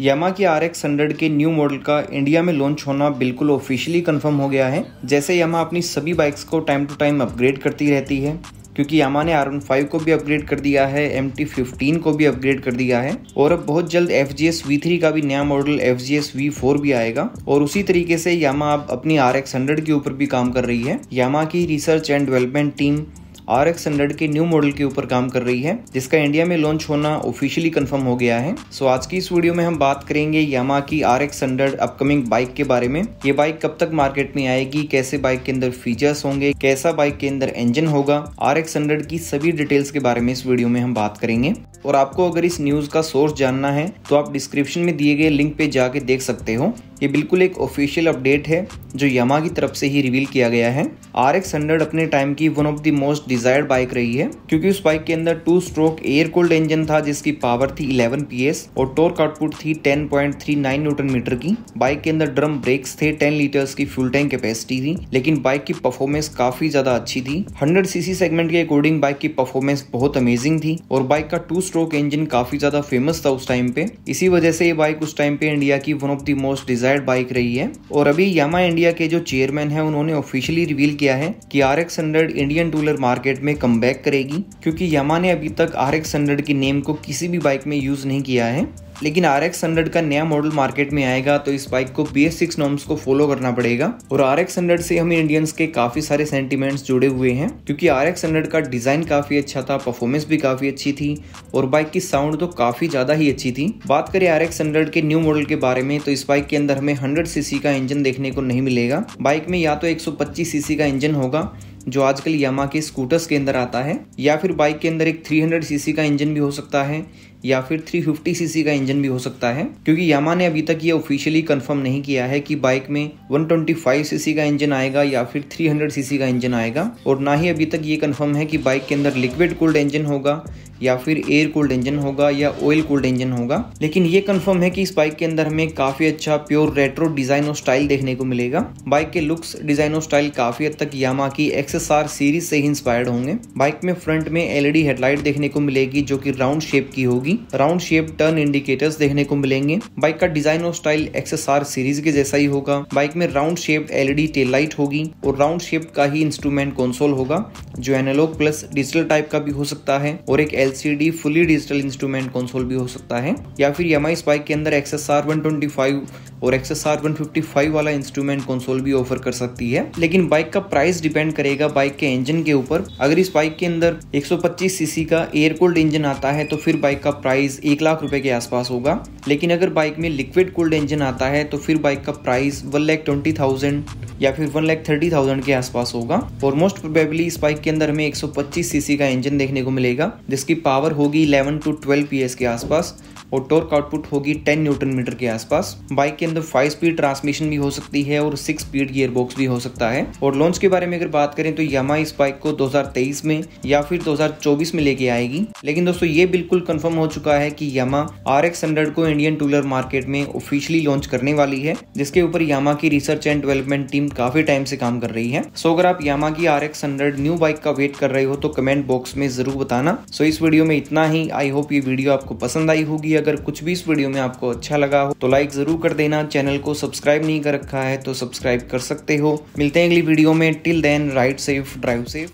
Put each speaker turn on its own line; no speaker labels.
यामा की R X hundred के new model का इंडिया में लॉन्च होना बिल्कुल ऑफिशियली कंफर्म हो गया है जैसे यामा अपनी सभी बाइक्स को टाइम टू टाइम अपग्रेड करती रहती है क्योंकि यामा ने आर फाइव को भी अपग्रेड कर दिया है एम टी फिफ्टीन को भी अपग्रेड कर दिया है और अब बहुत जल्द F G S V three का भी नया model F G S V four भी आएगा और उसी तरीके से यामा अब अपनी आर एक्स हंड्रेड के ऊपर भी काम कर रही है यामा की research and development team R X hundred के न्यू मॉडल के ऊपर काम कर रही है जिसका इंडिया में लॉन्च होना ऑफिशियली कंफर्म हो गया है सो आज की इस वीडियो में हम बात करेंगे यामा की R X hundred upcoming bike के बारे में ये बाइक कब तक मार्केट में आएगी कैसे बाइक के अंदर फीचर्स होंगे कैसा बाइक के अंदर इंजन होगा आर एक्स हंड्रेड की सभी डिटेल्स के बारे में इस वीडियो में हम बात करेंगे और आपको अगर इस न्यूज का सोर्स जानना है तो आप डिस्क्रिप्शन में दिए गए लिंक पे जाके देख सकते हो ये बिल्कुल एक ऑफिशियल अपडेट है जो यमा की तरफ से ही रिवील किया गया है आर एक्स हंड्रेड अपने टाइम की one of the most desired bike रही है क्योंकि उस बाइक के अंदर two stroke air cold engine था जिसकी पावर थी 11 पी और टोर्क आउटपुट थी 10.39 न्यूटन मीटर की बाइक के अंदर ड्रम ब्रेक्स थे 10 लीटर्स की फ्यूल टैंक कैपेसिटी थी लेकिन बाइक की परफॉर्मेंस काफी ज्यादा अच्छी थी हंड्रेड सीसी सेगमेंट के अकॉर्डिंग बाइक की परफॉर्मेंस बहुत अमेजिंग थी और बाइक का टू स्ट्रोक इंजन काफी ज्यादा फेमस था उस टाइम पे इसी वजह से ये बाइक उस टाइम पे इंडिया की one of the most desire desired bike रही है और अभी यामा इंडिया के जो चेयरमैन है उन्होंने ऑफिशियली रिवील किया है कि R X hundred Indian two wheeler market में कम करेगी क्योंकि यामा ने अभी तक आर एक्स हंड्रेड की नेम को किसी भी बाइक में यूज नहीं किया है लेकिन आर एक्स हंड्रेड का नया मॉडल मार्केट में आएगा तो इस बाइक को बी एस सिक्स नॉर्म्स को फॉलो करना पड़ेगा और आर एक्स हंड्रेड से हम इंडियंस के काफी सारे सेंटिमेंट्स जुड़े हुए हैं क्योंकि आर एक्स हंड्रेड का डिजाइन काफी अच्छा था परफॉर्मेंस भी काफी अच्छी थी और बाइक की साउंड तो काफी ज्यादा ही अच्छी थी बात करें आर एक्स हंड्रेड के न्यू मॉडल के बारे में तो इस बाइक के अंदर हमें हंड्रेड सीसी का इंजन देखने को नहीं मिलेगा बाइक में या तो एक सौ पच्चीस सीसी का इंजन होगा जो आजकल यामा के स्कूटर्स के अंदर आता है या फिर बाइक के अंदर एक 300 सीसी का इंजन भी हो सकता है या फिर 350 सीसी का इंजन भी हो सकता है क्योंकि यामा ने अभी तक ये ऑफिशियली कंफर्म नहीं किया है कि बाइक में 125 सीसी का इंजन आएगा या फिर 300 सीसी का इंजन आएगा और ना ही अभी तक ये कंफर्म है कि बाइक के अंदर लिक्विड कूल्ड इंजन होगा या फिर एयर कोल्ड इंजन होगा या ऑयल कोल्ड इंजन होगा लेकिन ये कंफर्म है कि इस बाइक के अंदर हमें काफी अच्छा प्योर रेट्रो डिजाइन और स्टाइल देखने को मिलेगा बाइक के लुक्स डिजाइन और स्टाइल काफी हद तक यामा की एक्सएसआर सीरीज से ही इंस्पायर्ड होंगे बाइक में फ्रंट में एलईडी हेडलाइट देखने को मिलेगी जो की राउंड शेप की होगी राउंड शेप टर्न इंडिकेटर्स देखने को मिलेंगे बाइक का डिजाइन और स्टाइल एक्सएसआर सीरीज के जैसा ही होगा बाइक में round shape LED tail light होगी और राउंड शेप का ही इंस्ट्रूमेंट कंसोल होगा जो एनालॉग प्लस डिजिटल टाइप का भी हो सकता है और एक LCD fully digital instrument console भी हो सकता है या फिर एम आई स्पाइक के अंदर XS R one twenty five और XS R one fifty five वाला इंस्ट्रूमेंट कंसोल भी ऑफर कर सकती है लेकिन बाइक का प्राइस डिपेंड करेगा बाइक के इंजन के ऊपर अगर इस बाइक के अंदर एक सौ 125 सीसी का एयर कोल्ड इंजन आता है तो फिर बाइक का प्राइस एक लाख रुपए के आसपास होगा लेकिन अगर बाइक में लिक्विड कोल्ड इंजन आता है तो फिर बाइक का price one lakh twenty thousand या फिर वन लैख थर्टी थाउजेंड के आसपास होगा और मोस्ट प्रोबेबली इस बाइक के अंदर हमें एक सौ 125 सीसी का इंजन देखने को मिलेगा जिसकी पावर होगी 11 टू 12 पी के आसपास और टॉर्क आउटपुट होगी 10 न्यूटन मीटर के आसपास बाइक के अंदर फाइव स्पीड ट्रांसमिशन भी हो सकती है और सिक्स स्पीड गियर बॉक्स भी हो सकता है और लॉन्च के बारे में अगर बात करें तो यामा इस बाइक को 2023 में या फिर 2024 में लेके आएगी लेकिन दोस्तों ये बिल्कुल कन्फर्म हो चुका है की यामा आर एक्स को इंडियन टूलर मार्केट में ऑफिशियली लॉन्च करने वाली है जिसके ऊपर यामा की रिसर्च एंड डेवलपमेंट टीम काफी टाइम से काम कर रही है सो अगर आप यामा की आर एक्स न्यू बाइक का वेट कर रहे हो तो कमेंट बॉक्स में जरूर बताना सो इस वीडियो में इतना ही आई होप ये वीडियो आपको पसंद आई होगी अगर कुछ भी इस वीडियो में आपको अच्छा लगा हो तो लाइक ज़रूर कर देना चैनल को सब्सक्राइब नहीं कर रखा है तो सब्सक्राइब कर सकते हो मिलते हैं अगली वीडियो में till then ride safe drive safe